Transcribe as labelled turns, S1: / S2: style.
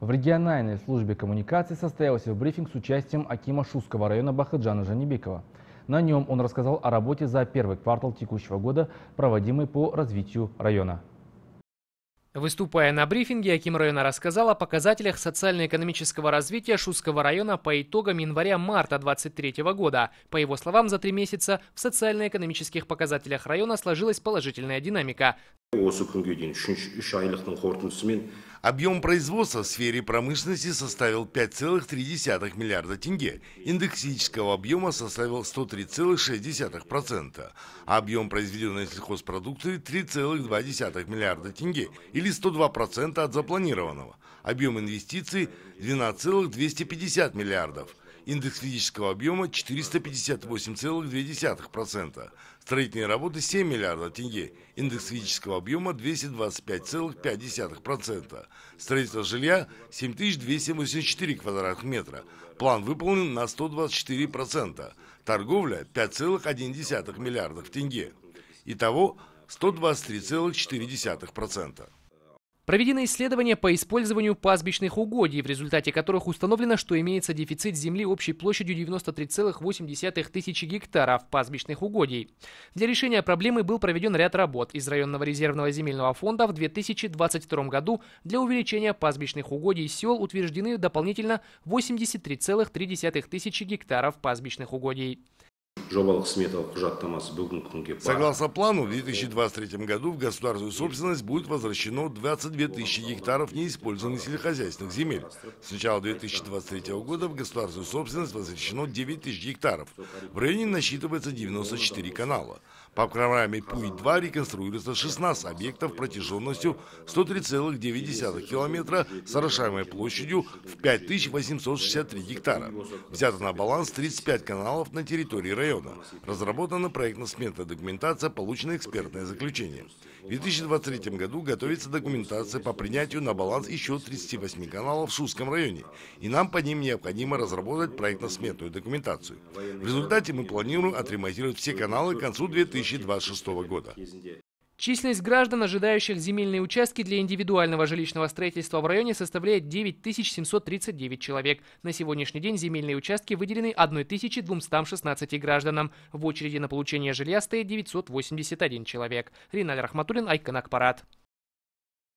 S1: В региональной службе коммуникации состоялся брифинг с участием Акима Шуского района Бахаджана Жанибекова. На нем он рассказал о работе за первый квартал текущего года, проводимой по развитию района. Выступая на брифинге, Аким района рассказал о показателях социально-экономического развития Шуского района по итогам января-марта 2023 года. По его словам, за три месяца в социально-экономических показателях района сложилась положительная динамика.
S2: Объем производства в сфере промышленности составил 5,3 миллиарда тенге. Индекс объема составил 103,6%, а объем произведенной сельхозпродукции 3,2 миллиарда тенге, или 102% от запланированного. Объем инвестиций 12,250 миллиардов. Индекс физического объема 458,2%. Строительные работы 7 миллиардов тенге. Индекс физического объема 225,5%. Строительство жилья 7284 квадратных метра. План выполнен на 124%. Торговля 5,1 миллиардов тенге. Итого 123,4%. Проведено исследование по использованию
S1: пастбищных угодий, в результате которых установлено, что имеется дефицит земли общей площадью 93,8 тысячи гектаров пастбищных угодий. Для решения проблемы был проведен ряд работ из районного резервного земельного фонда в 2022 году для увеличения пастбищных угодий сел утверждены дополнительно 83,3 тысячи гектаров пастбищных угодий
S2: жобалық сметалық құжаттамасы бүгінгі күнге бар. Согласно плану, в 2023 году в государственную собственность будет возвращено 22 тысячи гектаров неиспользованных сельскохозяйственных земель. С начала 2023 года в государственную собственность возвращено 9 тысяч гектаров. В районе насчитывается 94 канала. По программе ПУИ-2 реконструируется 16 объектов протяженностью 103,9 километра с орошаемой площадью в 5863 гектара. Взято на баланс 35 каналов на территории района периода. Разработана проектно-сметная документация, получено экспертное заключение. В 2023 году готовится документация по принятию на баланс еще 38 каналов в Шуском районе, и нам по ним необходимо разработать проектно-сметную документацию. В результате мы планируем отремонтировать все каналы к концу 2026 года.
S1: Численность граждан, ожидающих земельные участки для индивидуального жилищного строительства в районе, составляет 9739 человек. На сегодняшний день земельные участки выделены 1216 гражданам. В очереди на получение жилья стоит 981 человек. Риналь Рахматуллин, Айкон Акпарат.